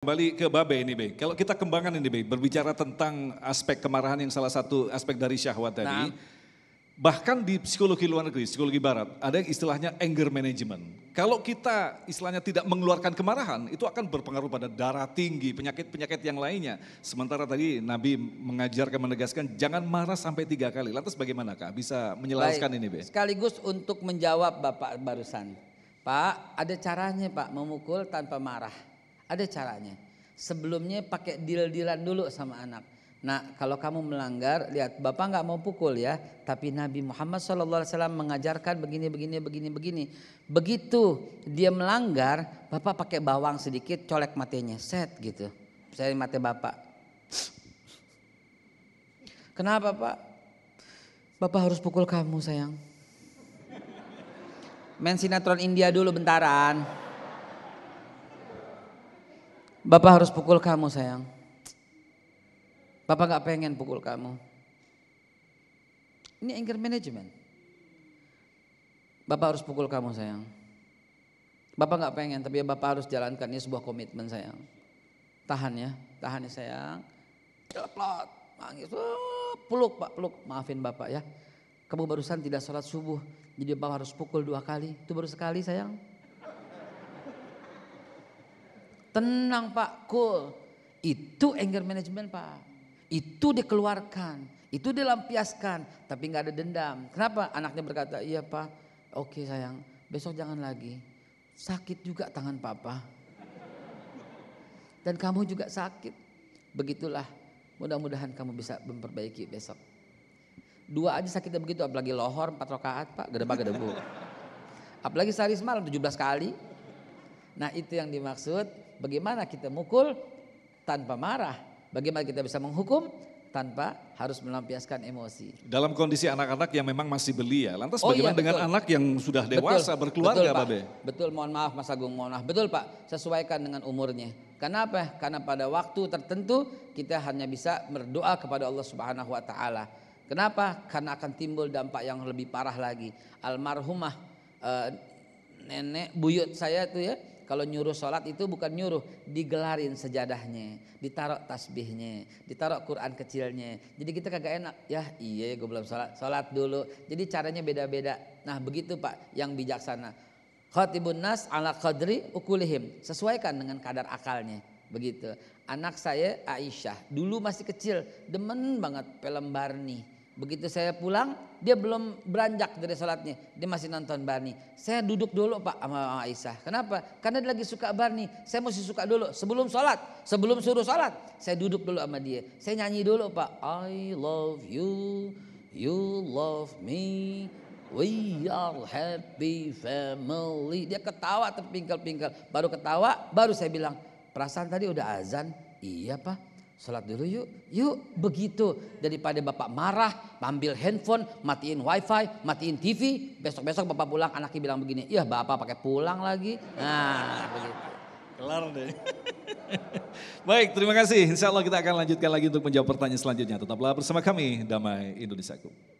Kembali ke Babe ini, Be. Kalau kita kembangkan ini, Be, berbicara tentang aspek kemarahan yang salah satu aspek dari syahwat tadi. Nah. Bahkan di psikologi luar negeri, psikologi barat, ada yang istilahnya anger management. Kalau kita istilahnya tidak mengeluarkan kemarahan, itu akan berpengaruh pada darah tinggi, penyakit-penyakit yang lainnya. Sementara tadi Nabi mengajarkan, menegaskan, jangan marah sampai tiga kali. Lantas bagaimana, Kak? Bisa menjelaskan ini, Be? Sekaligus untuk menjawab Bapak barusan. Pak, ada caranya Pak memukul tanpa marah. Ada caranya. Sebelumnya pakai deal-dealan dulu sama anak. Nah, kalau kamu melanggar, lihat Bapak nggak mau pukul ya, tapi Nabi Muhammad SAW mengajarkan begini, begini, begini, begini. Begitu dia melanggar, Bapak pakai bawang sedikit, colek matinya, set gitu. Saya mati Bapak. Kenapa Pak? Bapak harus pukul kamu sayang. Main sinetron India dulu bentaran. Bapak harus pukul kamu sayang. Bapak gak pengen pukul kamu. Ini anger management. Bapak harus pukul kamu sayang. Bapak gak pengen tapi Bapak harus jalankan ini sebuah komitmen sayang. Tahan ya, tahan ya sayang. Ceplot, manggil, peluk pak, peluk. Maafin Bapak ya. Kamu barusan tidak sholat subuh, jadi Bapak harus pukul dua kali. Itu baru sekali sayang. Tenang Pak, cool. Itu anger management Pak. Itu dikeluarkan, itu dilampiaskan, tapi nggak ada dendam. Kenapa? Anaknya berkata, iya Pak, oke sayang, besok jangan lagi. Sakit juga tangan Papa. Dan kamu juga sakit. Begitulah, mudah-mudahan kamu bisa memperbaiki besok. Dua aja sakitnya begitu, apalagi lohor, empat rokaat Pak, gede gedebak gedebu. Apalagi sehari semalam 17 kali. Nah itu yang dimaksud bagaimana kita mukul tanpa marah. Bagaimana kita bisa menghukum tanpa harus melampiaskan emosi. Dalam kondisi anak-anak yang memang masih belia, lantas oh, iya, bagaimana iya, dengan anak yang sudah dewasa betul, berkeluarga, betul, Pak. Babe? Betul, mohon maaf Mas Agung, mohon maaf. Betul Pak, sesuaikan dengan umurnya. Kenapa? Karena pada waktu tertentu kita hanya bisa berdoa kepada Allah Subhanahu wa taala. Kenapa? Karena akan timbul dampak yang lebih parah lagi. Almarhumah e, nenek buyut saya tuh ya, kalau nyuruh sholat itu bukan nyuruh, digelarin sejadahnya, ditaruh tasbihnya, ditaruh Quran kecilnya. Jadi kita kagak enak, ya iya gue belum sholat, sholat dulu. Jadi caranya beda-beda. Nah begitu Pak yang bijaksana. Khotibun nas ala qadri ukulihim. Sesuaikan dengan kadar akalnya. Begitu. Anak saya Aisyah, dulu masih kecil, demen banget pelembar nih. Begitu saya pulang, dia belum beranjak dari sholatnya. Dia masih nonton Barney. Saya duduk dulu Pak sama Aisyah. Kenapa? Karena dia lagi suka Barney. Saya mesti suka dulu sebelum sholat. Sebelum suruh sholat. Saya duduk dulu sama dia. Saya nyanyi dulu Pak. I love you, you love me, we are happy family. Dia ketawa terpingkal-pingkal. Baru ketawa, baru saya bilang, perasaan tadi udah azan. Iya Pak. Sholat dulu yuk, yuk begitu daripada bapak marah, ambil handphone, matiin wifi, matiin TV, besok-besok bapak pulang anaknya bilang begini, iya bapak pakai pulang lagi, nah begitu. Kelar deh. Baik, terima kasih. Insya Allah kita akan lanjutkan lagi untuk menjawab pertanyaan selanjutnya. Tetaplah bersama kami, Damai Indonesiaku.